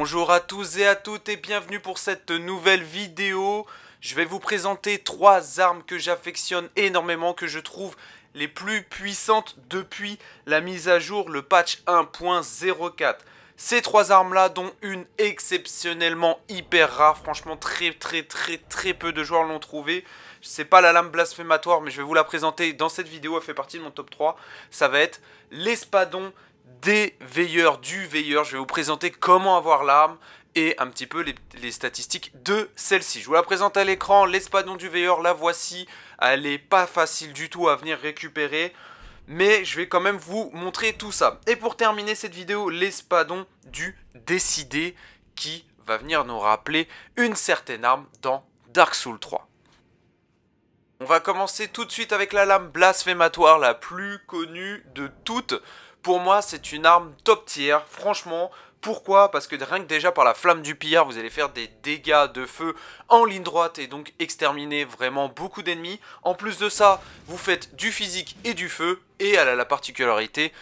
Bonjour à tous et à toutes et bienvenue pour cette nouvelle vidéo. Je vais vous présenter trois armes que j'affectionne énormément, que je trouve les plus puissantes depuis la mise à jour, le patch 1.04. Ces trois armes-là, dont une exceptionnellement hyper rare, franchement très très très très peu de joueurs l'ont trouvée. C'est pas la lame blasphématoire, mais je vais vous la présenter dans cette vidéo, elle fait partie de mon top 3. Ça va être l'espadon des veilleurs, du veilleur. Je vais vous présenter comment avoir l'arme et un petit peu les, statistiques de celle-ci. Je vous la présente à l'écran, l'espadon du veilleur, la voici. Elle n'est pas facile du tout à venir récupérer. Mais je vais quand même vous montrer tout ça. Et pour terminer cette vidéo, l'espadon du décidé qui va venir nous rappeler une certaine arme dans Dark Souls 3. On va commencer tout de suite avec la lame blasphématoire la plus connue de toutes. Pour moi, c'est une arme top tier, franchement. Pourquoi Parce que rien que déjà par la flamme du pillard, vous allez faire des dégâts de feu en ligne droite et donc exterminer vraiment beaucoup d'ennemis. En plus de ça, vous faites du physique et du feu et elle a la particularité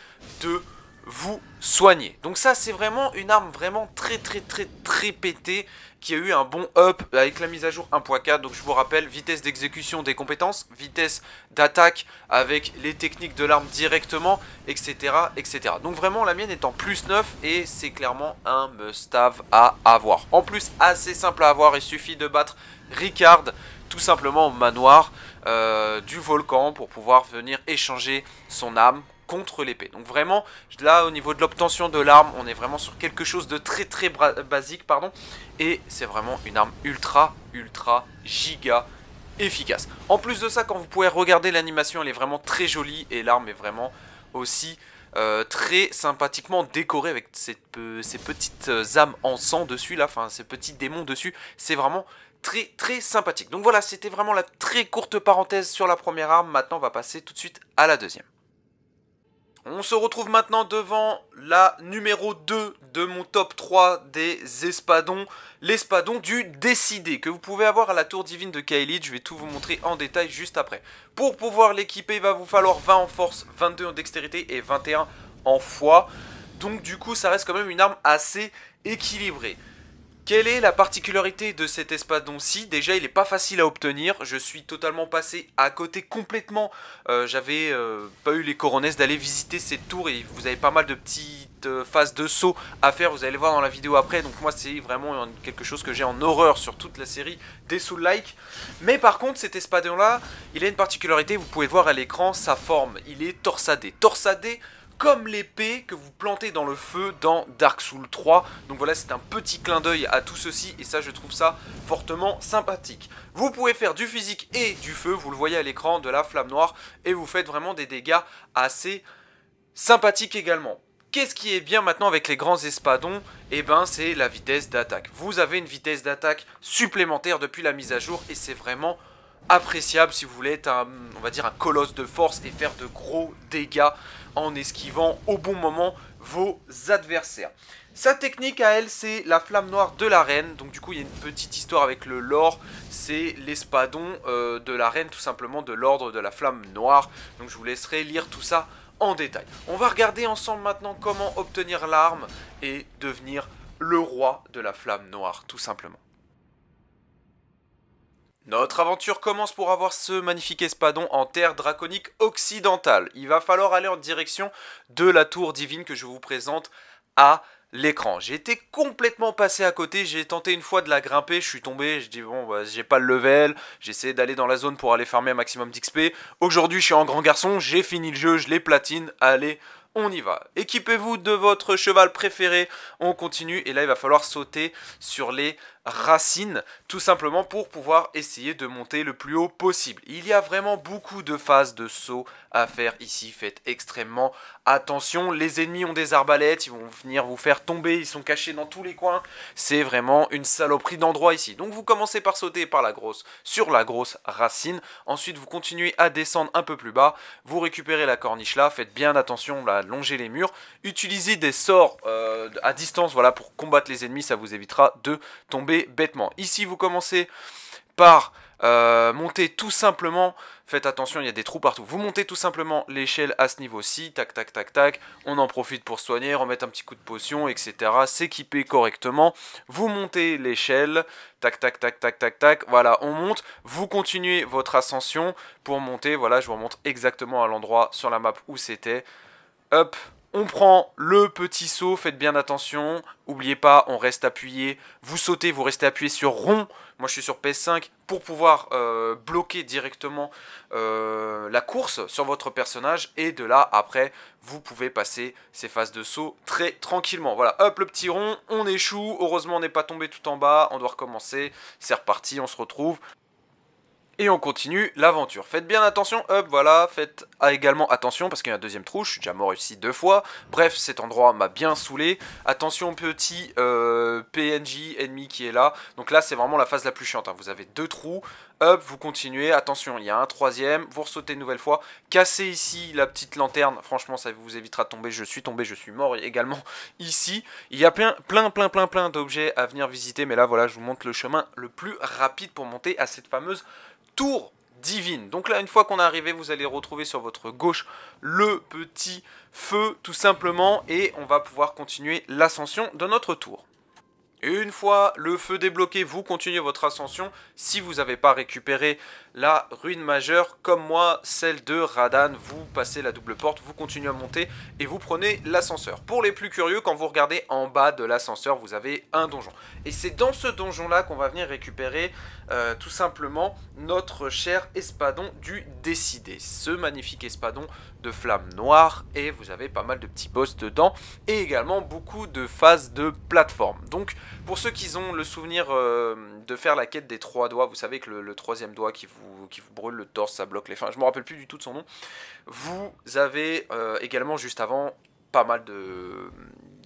de vous soigner. Donc ça c'est vraiment une arme vraiment très très très très pétée qui a eu un bon up avec la mise à jour 1.4. Donc je vous rappelle, vitesse d'exécution des compétences, vitesse d'attaque avec les techniques de l'arme directement, etc., etc. Donc vraiment, la mienne est en plus 9 et c'est clairement un must-have à avoir. En plus, assez simple à avoir, il suffit de battre Ricard tout simplement au manoir euh, du volcan pour pouvoir venir échanger son âme contre l'épée. Donc vraiment, là au niveau de l'obtention de l'arme, on est vraiment sur quelque chose de très très basique, pardon. Et c'est vraiment une arme ultra, ultra, giga efficace. En plus de ça, quand vous pouvez regarder l'animation, elle est vraiment très jolie et l'arme est vraiment aussi... Euh, très sympathiquement décorée avec ces, petites euh, âmes en sang dessus là, enfin ces petits démons dessus, c'est vraiment très très sympathique. Donc voilà, c'était vraiment la très courte parenthèse sur la première arme, maintenant on va passer tout de suite à la deuxième. On se retrouve maintenant devant la numéro 2 de mon top 3 des espadons, l'espadon du décidé, que vous pouvez avoir à la tour divine de Kaelid, je vais tout vous montrer en détail juste après. Pour pouvoir l'équiper, il va vous falloir 20 en force, 22 en dextérité et 21 en foi, donc du coup ça reste quand même une arme assez équilibrée. Quelle est la particularité de cet espadon-ci Déjà, il n'est pas facile à obtenir. Je suis totalement passé à côté complètement. Euh, j'avais euh, pas eu les coronets d'aller visiter cette tour et vous avez pas mal de petites euh, phases de saut à faire. Vous allez voir dans la vidéo après. Donc moi, c'est vraiment quelque chose que j'ai en horreur sur toute la série des Soul Like. Mais par contre, cet espadon-là, il a une particularité. Vous pouvez voir à l'écran sa forme. Il est torsadé. Torsadé comme l'épée que vous plantez dans le feu dans Dark Souls 3. Donc voilà, c'est un petit clin d'œil à tout ceci et ça, je trouve ça fortement sympathique. Vous pouvez faire du physique et du feu, vous le voyez à l'écran, de la flamme noire et vous faites vraiment des dégâts assez sympathiques également. Qu'est-ce qui est bien maintenant avec les grands espadons Eh ben c'est la vitesse d'attaque. Vous avez une vitesse d'attaque supplémentaire depuis la mise à jour et c'est vraiment appréciable si vous voulez être un, on va dire un colosse de force et faire de gros dégâts en esquivant au bon moment vos adversaires. Sa technique à elle, c'est la flamme noire de la reine. Donc du coup, il y a une petite histoire avec le lore. C'est l'espadon euh, de la reine, tout simplement, de l'ordre de la flamme noire. Donc je vous laisserai lire tout ça en détail. On va regarder ensemble maintenant comment obtenir l'arme et devenir le roi de la flamme noire, tout simplement. Notre aventure commence pour avoir ce magnifique espadon en terre draconique occidentale. Il va falloir aller en direction de la tour divine que je vous présente à l'écran. J'ai été complètement passé à côté, j'ai tenté une fois de la grimper, je suis tombé, je dis bon bah, j'ai pas le level, j'ai essayé d'aller dans la zone pour aller farmer un maximum d'XP. Aujourd'hui je suis en grand garçon, j'ai fini le jeu, je les platine, allez on y va. Équipez-vous de votre cheval préféré, on continue et là il va falloir sauter sur les racines tout simplement pour pouvoir essayer de monter le plus haut possible. Il y a vraiment beaucoup de phases de saut à faire ici. Faites extrêmement attention. Les ennemis ont des arbalètes, ils vont venir vous faire tomber, ils sont cachés dans tous les coins. C'est vraiment une saloperie d'endroit ici. Donc vous commencez par sauter par la grosse, sur la grosse racine. Ensuite, vous continuez à descendre un peu plus bas. Vous récupérez la corniche là. Faites bien attention, là, longez les murs. Utilisez des sorts euh, à distance, voilà, pour combattre les ennemis. Ça vous évitera de tomber bêtement. Ici, vous commencez par euh, monter tout simplement Faites attention, il y a des trous partout. Vous montez tout simplement l'échelle à ce niveau-ci, tac, tac, tac, tac. On en profite pour soigner, remettre un petit coup de potion, etc. S'équiper correctement. Vous montez l'échelle, tac, tac, tac, tac, tac, tac. Voilà, on monte. Vous continuez votre ascension pour monter. Voilà, je vous remonte exactement à l'endroit sur la map où c'était. Hop, on prend le petit saut, faites bien attention. Oubliez pas, on reste appuyé. Vous sautez, vous restez appuyé sur rond. Moi, je suis sur PS5 pour pouvoir euh, bloquer directement euh, la course sur votre personnage. Et de là, après, vous pouvez passer ces phases de saut très tranquillement. Voilà, hop, le petit rond, on échoue. Heureusement, on n'est pas tombé tout en bas. On doit recommencer. C'est reparti, on se retrouve. Et on continue l'aventure. Faites bien attention, hop, voilà, faites également attention parce qu'il y a un deuxième trou, je suis déjà mort ici deux fois. Bref, cet endroit m'a bien saoulé. Attention petit euh, PNJ ennemi qui est là. Donc là, c'est vraiment la phase la plus chiante. Hein. Vous avez deux trous, hop, vous continuez, attention, il y a un troisième, vous ressautez une nouvelle fois. Cassez ici la petite lanterne, franchement, ça vous évitera de tomber. Je suis tombé, je suis mort également ici. Il y a plein, plein, plein, plein, plein d'objets à venir visiter, mais là, voilà, je vous montre le chemin le plus rapide pour monter à cette fameuse tour divine. Donc là, une fois qu'on est arrivé, vous allez retrouver sur votre gauche le petit feu, tout simplement, et on va pouvoir continuer l'ascension de notre tour. Une fois le feu débloqué, vous continuez votre ascension. Si vous n'avez pas récupéré la ruine majeure comme moi, celle de Radan. Vous passez la double porte, vous continuez à monter et vous prenez l'ascenseur. Pour les plus curieux, quand vous regardez en bas de l'ascenseur, vous avez un donjon. Et c'est dans ce donjon-là qu'on va venir récupérer euh, tout simplement notre cher espadon du décidé. Ce magnifique espadon de flammes noire et vous avez pas mal de petits boss dedans et également beaucoup de phases de plateforme. Donc pour ceux qui ont le souvenir euh, de faire la quête des trois doigts, vous savez que le troisième doigt qui vous qui vous brûle le torse, ça bloque les fins. Je me rappelle plus du tout de son nom. Vous avez euh, également juste avant pas mal de,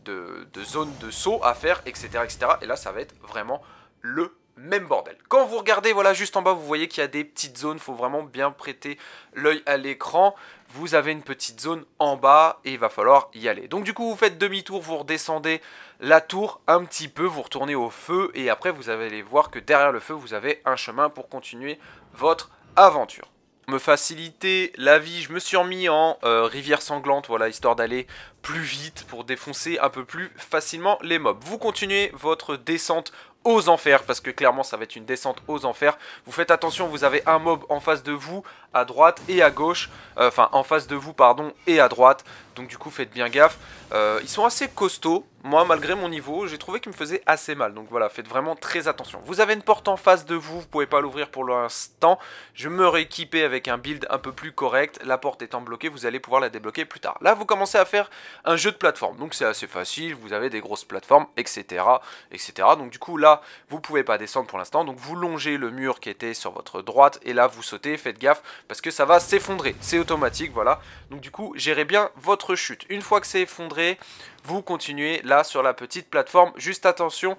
de, zones de saut à faire, etc., etc. Et là, ça va être vraiment le même bordel. Quand vous regardez, voilà, juste en bas, vous voyez qu'il y a des petites zones, Il faut vraiment bien prêter l'œil à l'écran. Vous avez une petite zone en bas et il va falloir y aller. Donc du coup, vous faites demi-tour, vous redescendez la tour un petit peu, vous retournez au feu et après vous allez voir que derrière le feu, vous avez un chemin pour continuer votre aventure. Me faciliter la vie, je me suis remis en euh, rivière sanglante, voilà, histoire d'aller plus vite pour défoncer un peu plus facilement les mobs. Vous continuez votre descente aux enfers, parce que clairement ça va être une descente aux enfers. Vous faites attention, vous avez un mob en face de vous, à droite et à gauche, euh, enfin en face de vous, pardon, et à droite. Donc du coup faites bien gaffe. Euh, ils sont assez costauds. Moi malgré mon niveau j'ai trouvé qu'ils me faisaient assez mal. Donc voilà faites vraiment très attention. Vous avez une porte en face de vous. Vous pouvez pas l'ouvrir pour l'instant. Je me rééquipais avec un build un peu plus correct. La porte étant bloquée vous allez pouvoir la débloquer plus tard. Là vous commencez à faire un jeu de plateforme. Donc c'est assez facile. Vous avez des grosses plateformes etc. etc. Donc du coup là vous pouvez pas descendre pour l'instant. Donc vous longez le mur qui était sur votre droite. Et là vous sautez. Faites gaffe parce que ça va s'effondrer. C'est automatique voilà. Donc du coup gérez bien votre chute. Une fois que c'est effondré, vous continuez là sur la petite plateforme. Juste attention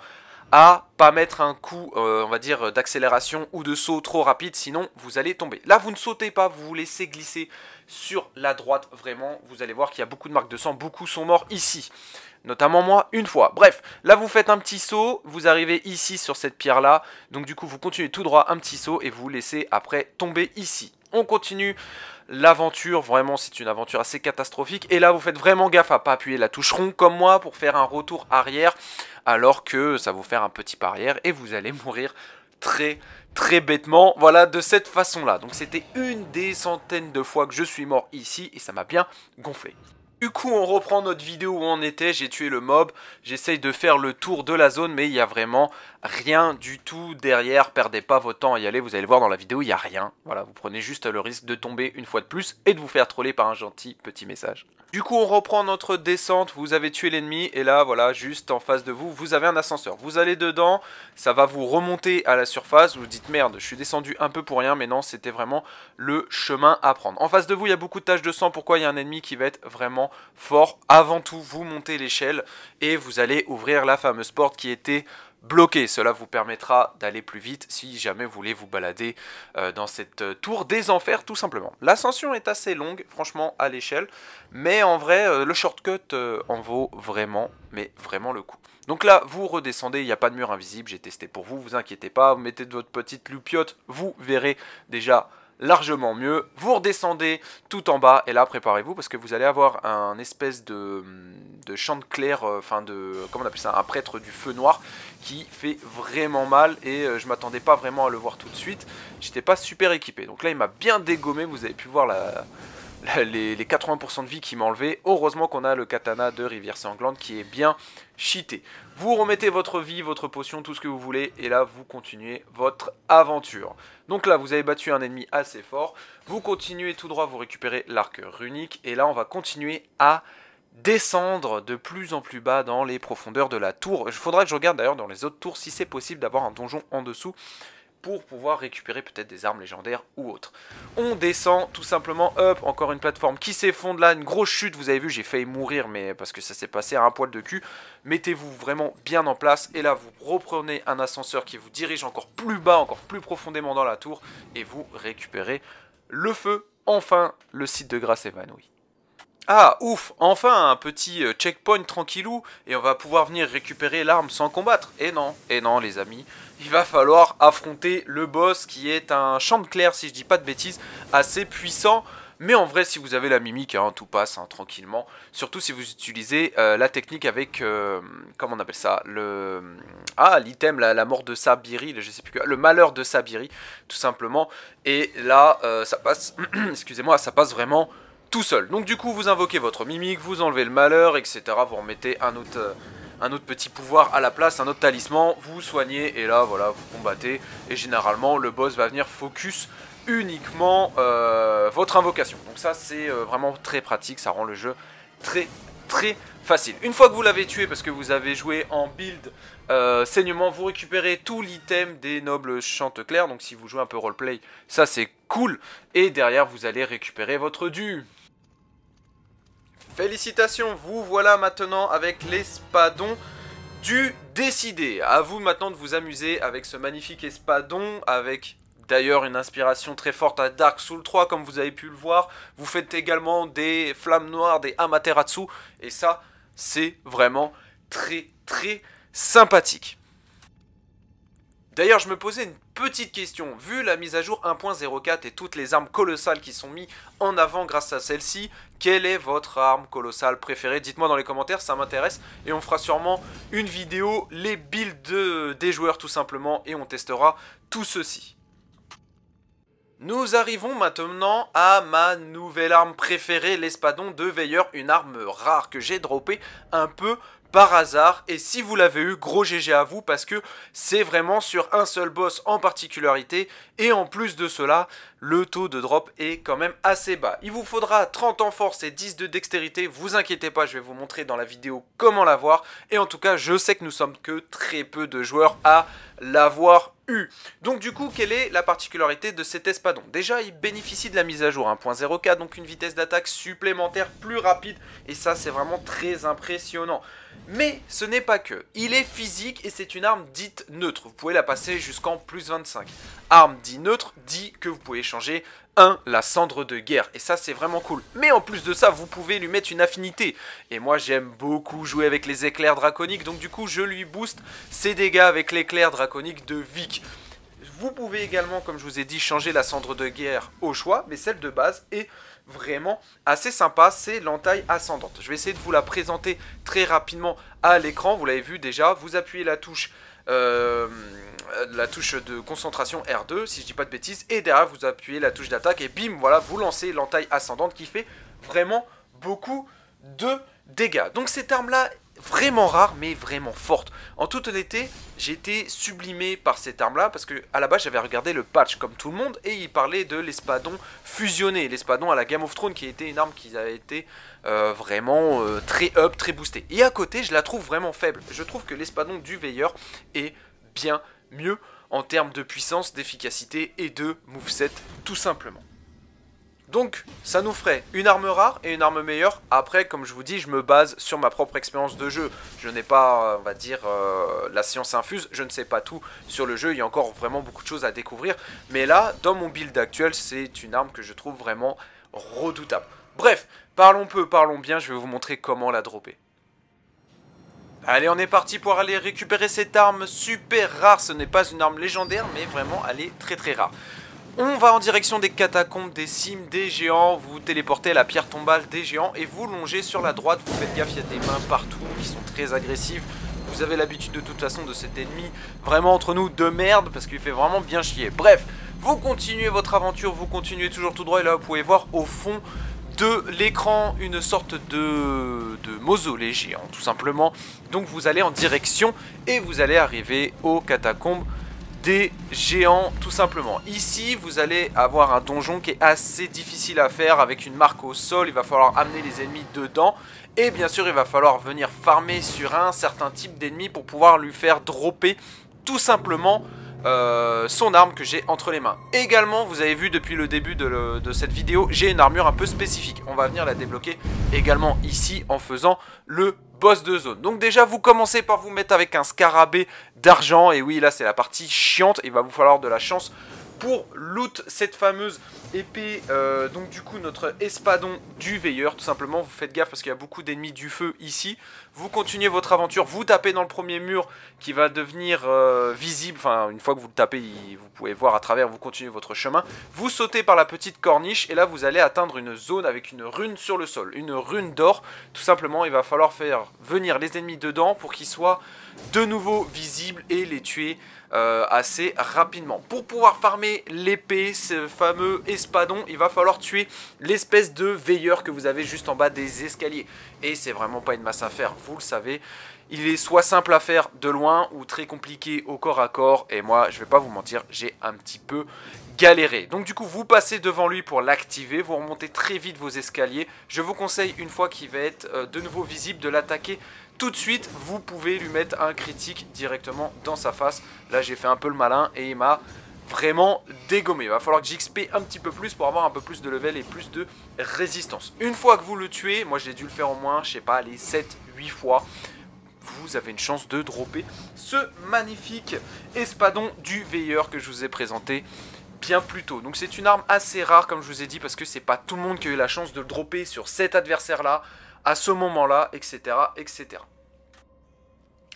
à pas mettre un coup, euh, on va dire, d'accélération ou de saut trop rapide, sinon vous allez tomber. Là, vous ne sautez pas, vous vous laissez glisser sur la droite, vraiment. Vous allez voir qu'il y a beaucoup de marques de sang, beaucoup sont morts ici. Notamment moi, une fois. Bref, là vous faites un petit saut, vous arrivez ici sur cette pierre-là. Donc du coup, vous continuez tout droit, un petit saut, et vous laissez après tomber ici. On continue L'aventure, vraiment, c'est une aventure assez catastrophique. Et là, vous faites vraiment gaffe à pas appuyer la touche rond comme moi pour faire un retour arrière, alors que ça vous faire un petit pas arrière et vous allez mourir très très bêtement, voilà, de cette façon-là. Donc c'était une des centaines de fois que je suis mort ici, et ça m'a bien gonflé. Du coup, on reprend notre vidéo où on était, j'ai tué le mob, j'essaye de faire le tour de la zone, mais il y a vraiment rien du tout derrière, perdez pas votre temps à y aller, vous allez le voir dans la vidéo, il n'y a rien. Voilà, vous prenez juste le risque de tomber une fois de plus et de vous faire troller par un gentil petit message. Du coup, on reprend notre descente, vous avez tué l'ennemi, et là, voilà, juste en face de vous, vous avez un ascenseur. Vous allez dedans, ça va vous remonter à la surface, vous dites merde, je suis descendu un peu pour rien, mais non, c'était vraiment le chemin à prendre. En face de vous, il y a beaucoup de taches de sang, pourquoi il y a un ennemi qui va être vraiment fort. Avant tout, vous montez l'échelle, et vous allez ouvrir la fameuse porte qui était bloqué. Cela vous permettra d'aller plus vite si jamais vous voulez vous balader euh, dans cette euh, tour des enfers tout simplement. L'ascension est assez longue, franchement, à l'échelle, mais en vrai, euh, le shortcut en vaut vraiment, mais vraiment le coup. Donc là, vous redescendez, il n'y a pas de mur invisible, j'ai testé pour vous, vous inquiétez pas, vous mettez de votre petite loupiote, vous verrez déjà largement mieux. Vous redescendez tout en bas et là préparez-vous parce que vous allez avoir un espèce de, de clair, euh, enfin de, comment on appelle ça, un prêtre du feu noir qui fait vraiment mal et euh, je m'attendais pas vraiment à le voir tout de suite. J'étais pas super équipé. Donc là il m'a bien dégommé, vous avez pu voir la les, 80% de vie qui m'a enlevé. Heureusement qu'on a le katana de Rivière Sanglante qui est bien cheaté. Vous remettez votre vie, votre potion, tout ce que vous voulez, et là vous continuez votre aventure. Donc là vous avez battu un ennemi assez fort, vous continuez tout droit, vous récupérez l'arc runique, et là on va continuer à descendre de plus en plus bas dans les profondeurs de la tour. Il faudra que je regarde d'ailleurs dans les autres tours si c'est possible d'avoir un donjon en dessous pour pouvoir récupérer peut-être des armes légendaires ou autres. On descend tout simplement hop, encore une plateforme qui s'effondre là, une grosse chute, vous avez vu j'ai failli mourir mais parce que ça s'est passé à un poil de cul. Mettez-vous vraiment bien en place et là vous reprenez un ascenseur qui vous dirige encore plus bas, encore plus profondément dans la tour et vous récupérez le feu. Enfin, le site de grâce évanoui. Ah, ouf, enfin un petit euh, checkpoint tranquillou et on va pouvoir venir récupérer l'arme sans combattre. Et eh non, et eh non les amis, il va falloir affronter le boss qui est un champ de clair si je dis pas de bêtises, assez puissant. Mais en vrai, si vous avez la mimique, hein, tout passe hein, tranquillement. Surtout si vous utilisez euh, la technique avec, euh, comment on appelle ça Le ah l'item, la, mort de Sabiri, je sais plus quoi, le malheur de Sabiri, tout simplement. Et là, ça passe, excusez-moi, ça passe vraiment tout seul. Donc du coup, vous invoquez votre mimique, vous enlevez le malheur, etc. Vous remettez un autre, euh, un autre petit pouvoir à la place, un autre talisman, vous soignez, et là, voilà, vous combattez. Et généralement, le boss va venir focus uniquement euh, votre invocation. Donc ça, c'est euh, vraiment très pratique, ça rend le jeu très très facile. Une fois que vous l'avez tué parce que vous avez joué en build saignement, vous récupérez tout l'item des nobles chanteclairs. Donc si vous jouez un peu roleplay, ça c'est cool. Et derrière, vous allez récupérer votre dû. Félicitations, vous voilà maintenant avec l'espadon du décidé. À vous maintenant de vous amuser avec ce magnifique espadon, avec d'ailleurs une inspiration très forte à Dark Soul 3 comme vous avez pu le voir. Vous faites également des flammes noires, des Amaterasu, et ça c'est vraiment très très sympathique. D'ailleurs je me posais une Petite question, vu la mise à jour 1.04 et toutes les armes colossales qui sont mises en avant grâce à celle-ci, quelle est votre arme colossale préférée Dites-moi dans les commentaires, ça m'intéresse. Et on fera sûrement une vidéo, les builds des joueurs tout simplement, et on testera tout ceci. Nous arrivons maintenant à ma nouvelle arme préférée, l'espadon de veilleur, une arme rare que j'ai droppée un peu par hasard. Et si vous l'avez eu, gros GG à vous parce que c'est vraiment sur un seul boss en particularité. Et en plus de cela, le taux de drop est quand même assez bas. Il vous faudra 30 en force et 10 de dextérité. Vous inquiétez pas, je vais vous montrer dans la vidéo comment l'avoir. Et en tout cas, je sais que nous sommes que très peu de joueurs à l'avoir eu. Donc du coup, quelle est la particularité de cet espadon Déjà, il bénéficie de la mise à jour 1.04, donc une vitesse d'attaque supplémentaire plus rapide, et ça c'est vraiment très impressionnant. Mais ce n'est pas que. Il est physique et c'est une arme dite neutre. Vous pouvez la passer jusqu'en plus 25. Arme dite neutre dit que vous pouvez changer 1. La cendre de guerre. Et ça, c'est vraiment cool. Mais en plus de ça, vous pouvez lui mettre une affinité. Et moi, j'aime beaucoup jouer avec les éclairs draconiques. Donc du coup, je lui booste ses dégâts avec l'éclair draconique de Vic. Vous pouvez également, comme je vous ai dit, changer la cendre de guerre au choix, mais celle de base est vraiment assez sympa, c'est l'entaille ascendante. Je vais essayer de vous la présenter très rapidement à l'écran, vous l'avez vu déjà, vous appuyez la touche euh, la touche de concentration R2, si je dis pas de bêtises, et derrière vous appuyez la touche d'attaque, et bim, voilà, vous lancez l'entaille ascendante qui fait vraiment beaucoup de dégâts. Donc cette arme là vraiment rare, mais vraiment forte. En toute honnêteté, j'ai été sublimé par cette arme-là, parce que à la base, j'avais regardé le patch, comme tout le monde, et il parlait de l'espadon fusionné, l'espadon à la Game of Thrones, qui était une arme qui avait été euh, vraiment euh, très up, très boostée. Et à côté, je la trouve vraiment faible. Je trouve que l'espadon du Veilleur est bien mieux en termes de puissance, d'efficacité et de moveset, tout simplement. Donc ça nous ferait une arme rare et une arme meilleure. Après, comme je vous dis, je me base sur ma propre expérience de jeu. Je n'ai pas, euh, on va dire, euh, la science infuse. Je ne sais pas tout sur le jeu. Il y a encore vraiment beaucoup de choses à découvrir. Mais là, dans mon build actuel, c'est une arme que je trouve vraiment redoutable. Bref, parlons peu, parlons bien. Je vais vous montrer comment la dropper. Allez, on est parti pour aller récupérer cette arme super rare. Ce n'est pas une arme légendaire, mais vraiment, elle est très très rare. On va en direction des catacombes, des cimes, des géants. Vous téléportez à la pierre tombale des géants et vous longez sur la droite. Vous faites gaffe, il y a des mains partout qui sont très agressives. Vous avez l'habitude de toute façon de cet ennemi vraiment entre nous de merde parce qu'il fait vraiment bien chier. Bref, vous continuez votre aventure, vous continuez toujours tout droit et là vous pouvez voir au fond de l'écran une sorte de, de mausolée géant tout simplement. Donc vous allez en direction et vous allez arriver aux catacombes des géants tout simplement. Ici vous allez avoir un donjon qui est assez difficile à faire avec une marque au sol, il va falloir amener les ennemis dedans et bien sûr il va falloir venir farmer sur un certain type d'ennemi pour pouvoir lui faire dropper tout simplement euh, son arme que j'ai entre les mains. Également, vous avez vu depuis le début de cette vidéo, j'ai une armure un peu spécifique. On va venir la débloquer également ici en faisant le boss de zone. Donc déjà, vous commencez par vous mettre avec un scarabée d'argent. Et oui, là, c'est la partie chiante. Il va vous falloir de la chance pour loot cette fameuse épée, euh, donc du coup notre espadon du veilleur, tout simplement. Vous faites gaffe parce qu'il y a beaucoup d'ennemis du feu ici. Vous continuez votre aventure, vous tapez dans le premier mur qui va devenir euh, visible. Enfin, une fois que vous le tapez, vous pouvez voir à travers, vous continuez votre chemin. Vous sautez par la petite corniche et là vous allez atteindre une zone avec une rune sur le sol, une rune d'or. Tout simplement, il va falloir faire venir les ennemis dedans pour qu'ils soient de nouveau visibles et les tuer euh, assez rapidement. Pour pouvoir farmer l'épée, ce fameux espadon, il va falloir tuer l'espèce de veilleur que vous avez juste en bas des escaliers. Et c'est vraiment pas une masse à faire, vous le savez. Il est soit simple à faire de loin ou très compliqué au corps à corps. Et moi, je vais pas vous mentir, j'ai un petit peu galérer. Donc du coup, vous passez devant lui pour l'activer, vous remontez très vite vos escaliers. Je vous conseille, une fois qu'il va être euh, de nouveau visible, de l'attaquer tout de suite. Vous pouvez lui mettre un critique directement dans sa face. Là, j'ai fait un peu le malin et il m'a vraiment dégommé. Il va falloir que j'XP un petit peu plus pour avoir un peu plus de level et plus de résistance. Une fois que vous le tuez, moi j'ai dû le faire au moins, je sais pas, les 7-8 fois vous avez une chance de dropper ce magnifique espadon du veilleur que je vous ai présenté bien plus tôt. Donc c'est une arme assez rare comme je vous ai dit parce que c'est pas tout le monde qui a eu la chance de le dropper sur cet adversaire là, à ce moment là, etc. etc.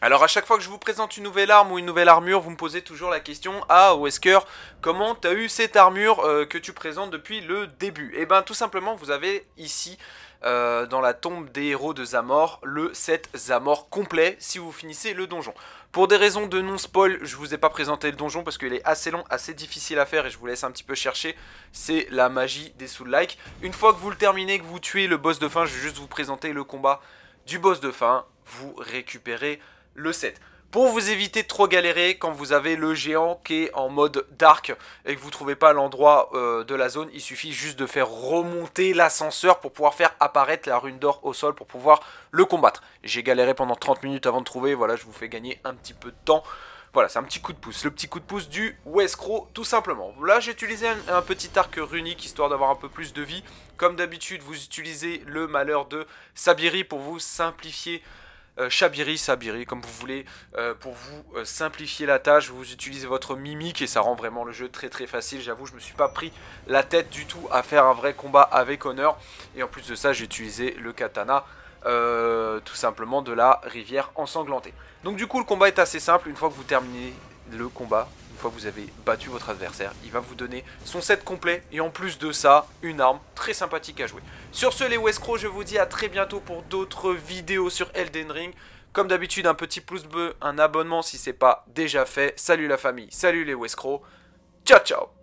Alors à chaque fois que je vous présente une nouvelle arme ou une nouvelle armure, vous me posez toujours la question « Ah Wesker, comment t'as eu cette armure euh, que tu présentes depuis le début ?» Et eh ben tout simplement, vous avez ici, euh, dans la tombe des héros de Zamor, le set Zamor complet si vous finissez le donjon. Pour des raisons de non-spoil, je vous ai pas présenté le donjon parce qu'il est assez long, assez difficile à faire et je vous laisse un petit peu chercher. C'est la magie des sous like Une fois que vous le terminez, que vous tuez le boss de fin, je vais juste vous présenter le combat du boss de fin. Vous récupérez le set pour vous éviter de trop galérer quand vous avez le géant qui est en mode dark et que vous ne trouvez pas l'endroit euh, de la zone, il suffit juste de faire remonter l'ascenseur pour pouvoir faire apparaître la rune d'or au sol pour pouvoir le combattre. J'ai galéré pendant 30 minutes avant de trouver, voilà je vous fais gagner un petit peu de temps. Voilà, c'est un petit coup de pouce, le petit coup de pouce du Westcrow tout simplement. Là j'ai utilisé un, petit arc runique histoire d'avoir un peu plus de vie. Comme d'habitude vous utilisez le malheur de Sabiri pour vous simplifier Chabiri, euh, Shabiri, Sabiri, comme vous voulez. Euh, pour vous euh, simplifier la tâche, vous utilisez votre mimique et ça rend vraiment le jeu très très facile. J'avoue, je me suis pas pris la tête du tout à faire un vrai combat avec honneur. Et en plus de ça, j'ai utilisé le katana. tout simplement de la rivière ensanglantée. Donc du coup le combat est assez simple, une fois que vous terminez le combat, une fois que vous avez battu votre adversaire, il va vous donner son set complet et en plus de ça, une arme très sympathique à jouer. Sur ce les Westcro, je vous dis à très bientôt pour d'autres vidéos sur Elden Ring. Comme d'habitude, un petit pouce bleu, un abonnement si c'est pas déjà fait. Salut la famille, salut les Westcro, ciao ciao